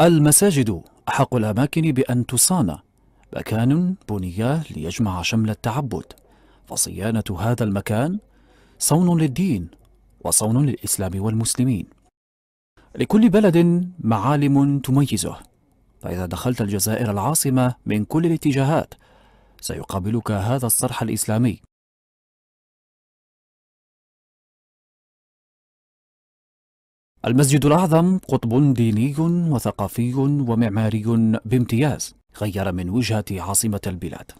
المساجد أحق الأماكن بأن تصان مكان بني ليجمع شمل التعبد فصيانة هذا المكان صون للدين وصون للإسلام والمسلمين لكل بلد معالم تميزه فإذا دخلت الجزائر العاصمة من كل الاتجاهات سيقابلك هذا الصرح الإسلامي المسجد الأعظم قطب ديني وثقافي ومعماري بامتياز غير من وجهة عاصمة البلاد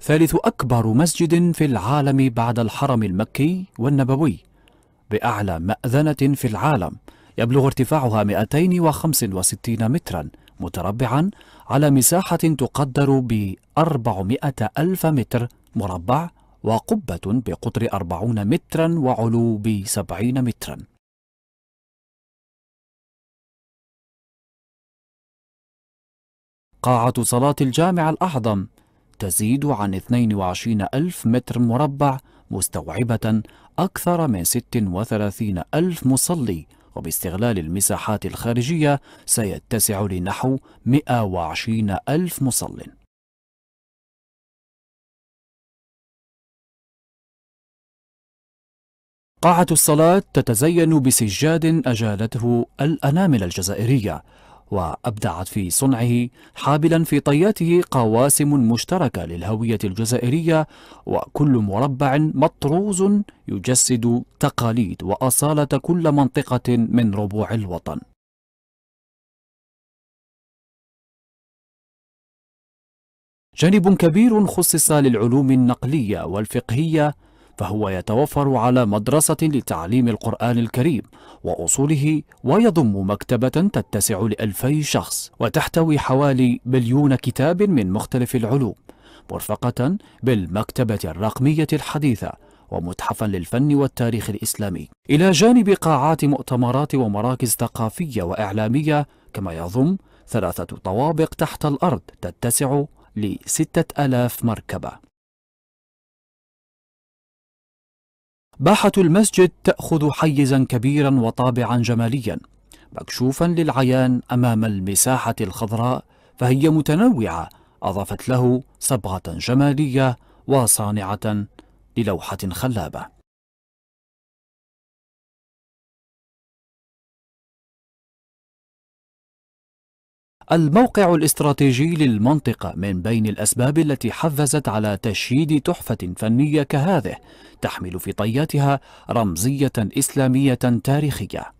ثالث أكبر مسجد في العالم بعد الحرم المكي والنبوي بأعلى مأذنة في العالم يبلغ ارتفاعها 265 متراً متربعا على مساحة تقدر ب 400 ألف متر مربع وقبة بقطر 40 مترا وعلو ب 70 مترا قاعة صلاة الجامع الأعظم تزيد عن 22 ألف متر مربع مستوعبة أكثر من 36 ألف مصلي وباستغلال المساحات الخارجية سيتسع لنحو 120 ألف مصل قاعة الصلاة تتزين بسجاد أجالته الأنامل الجزائرية وأبدعت في صنعه حابلا في طياته قواسم مشتركة للهوية الجزائرية وكل مربع مطروز يجسد تقاليد وأصالة كل منطقة من ربوع الوطن جانب كبير خصص للعلوم النقلية والفقهية فهو يتوفر على مدرسة لتعليم القرآن الكريم وأصوله ويضم مكتبة تتسع لألفي شخص وتحتوي حوالي مليون كتاب من مختلف العلوم مرفقة بالمكتبة الرقمية الحديثة ومتحفا للفن والتاريخ الإسلامي إلى جانب قاعات مؤتمرات ومراكز ثقافية وإعلامية كما يضم ثلاثة طوابق تحت الأرض تتسع لستة ألاف مركبة باحة المسجد تأخذ حيزا كبيرا وطابعا جماليا مكشوفا للعيان أمام المساحة الخضراء فهي متنوعة أضافت له صبغة جمالية وصانعة للوحة خلابة الموقع الاستراتيجي للمنطقة من بين الأسباب التي حفزت على تشييد تحفة فنية كهذه تحمل في طياتها رمزية إسلامية تاريخية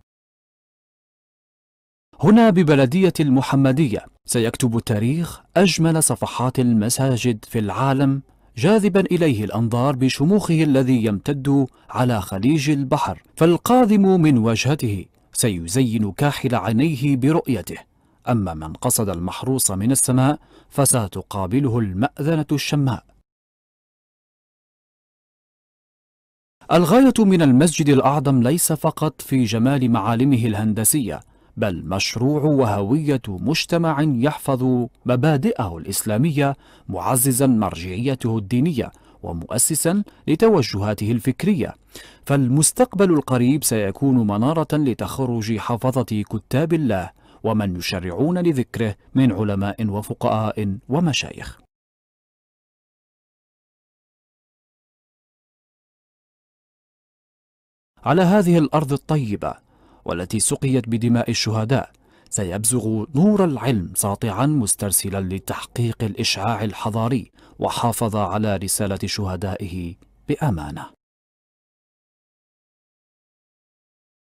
هنا ببلدية المحمدية سيكتب التاريخ أجمل صفحات المساجد في العالم جاذبا إليه الأنظار بشموخه الذي يمتد على خليج البحر فالقادم من وجهته سيزين كاحل عينيه برؤيته أما من قصد المحروس من السماء فستقابله المأذنة الشماء الغاية من المسجد الأعظم ليس فقط في جمال معالمه الهندسية بل مشروع وهوية مجتمع يحفظ مبادئه الإسلامية معززا مرجعيته الدينية ومؤسسا لتوجهاته الفكرية فالمستقبل القريب سيكون منارة لتخرج حفظة كتاب الله ومن يشرعون لذكره من علماء وفقهاء ومشايخ على هذه الأرض الطيبة والتي سقيت بدماء الشهداء سيبزغ نور العلم ساطعا مسترسلا لتحقيق الإشعاع الحضاري وحافظ على رسالة شهدائه بأمانة